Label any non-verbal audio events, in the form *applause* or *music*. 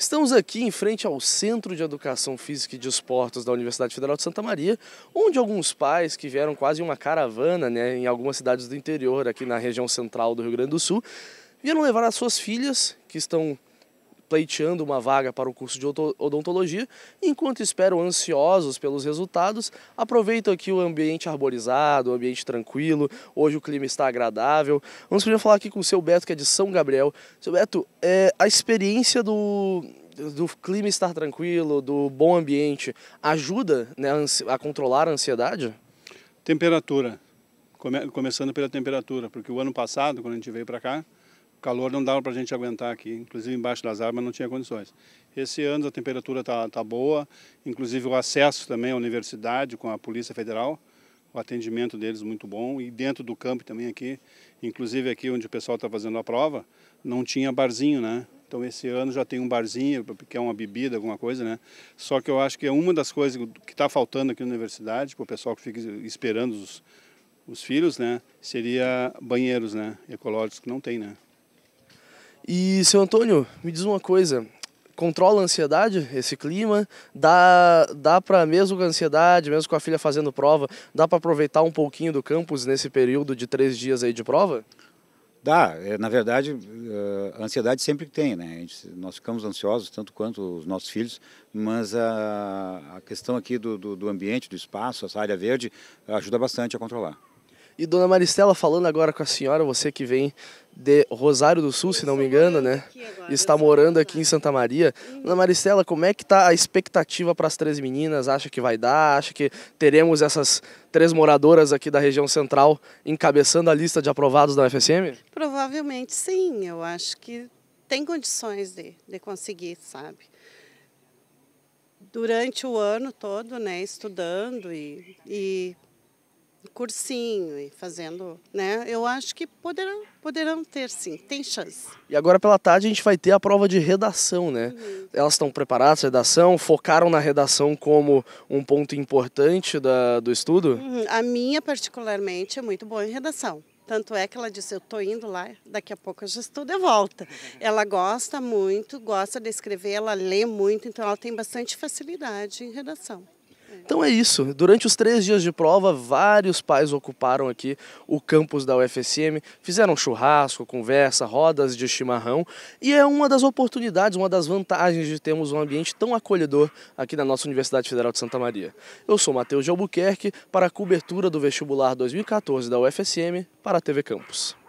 Estamos aqui em frente ao Centro de Educação Física e Desportos da Universidade Federal de Santa Maria, onde alguns pais que vieram quase uma caravana né, em algumas cidades do interior, aqui na região central do Rio Grande do Sul, vieram levar as suas filhas, que estão pleiteando uma vaga para o curso de odontologia, enquanto esperam ansiosos pelos resultados, aproveito aqui o ambiente arborizado, o ambiente tranquilo, hoje o clima está agradável. Vamos primeiro falar aqui com o seu Beto, que é de São Gabriel. Seu Beto, é, a experiência do, do clima estar tranquilo, do bom ambiente, ajuda né, a controlar a ansiedade? Temperatura, começando pela temperatura, porque o ano passado, quando a gente veio para cá, o calor não dava para a gente aguentar aqui, inclusive embaixo das árvores não tinha condições. Esse ano a temperatura está tá boa, inclusive o acesso também à universidade com a Polícia Federal, o atendimento deles muito bom e dentro do campo também aqui, inclusive aqui onde o pessoal está fazendo a prova, não tinha barzinho, né? Então esse ano já tem um barzinho, que é uma bebida, alguma coisa, né? Só que eu acho que é uma das coisas que está faltando aqui na universidade, para o pessoal que fica esperando os, os filhos, né? Seria banheiros, né? Ecológicos que não tem, né? E, seu Antônio, me diz uma coisa. Controla a ansiedade, esse clima? Dá, dá para, mesmo com a ansiedade, mesmo com a filha fazendo prova, dá para aproveitar um pouquinho do campus nesse período de três dias aí de prova? Dá. É, na verdade, eh, a ansiedade sempre tem, né? Gente, nós ficamos ansiosos, tanto quanto os nossos filhos, mas a, a questão aqui do, do, do ambiente, do espaço, essa área verde, ajuda bastante a controlar. E dona Maristela, falando agora com a senhora, você que vem de Rosário do Sul, se não me engano, né? Está morando aqui em Santa Maria. Dona Maristela, como é que tá a expectativa para as três meninas? Acha que vai dar? Acha que teremos essas três moradoras aqui da região central encabeçando a lista de aprovados da UFSM? Provavelmente sim, eu acho que tem condições de, de conseguir, sabe? Durante o ano todo, né, estudando e, e cursinho e fazendo, né? Eu acho que poderão, poderão ter sim, tem chance. E agora pela tarde a gente vai ter a prova de redação, né? Uhum. Elas estão preparadas redação? Focaram na redação como um ponto importante da, do estudo? Uhum. A minha particularmente é muito boa em redação. Tanto é que ela disse, eu estou indo lá, daqui a pouco eu já estou de volta. *laughs* Ela gosta muito, gosta de escrever, ela lê muito, então ela tem bastante facilidade em redação. Então é isso. Durante os três dias de prova, vários pais ocuparam aqui o campus da UFSM, fizeram churrasco, conversa, rodas de chimarrão e é uma das oportunidades, uma das vantagens de termos um ambiente tão acolhedor aqui na nossa Universidade Federal de Santa Maria. Eu sou Matheus de Albuquerque para a cobertura do vestibular 2014 da UFSM para a TV Campus.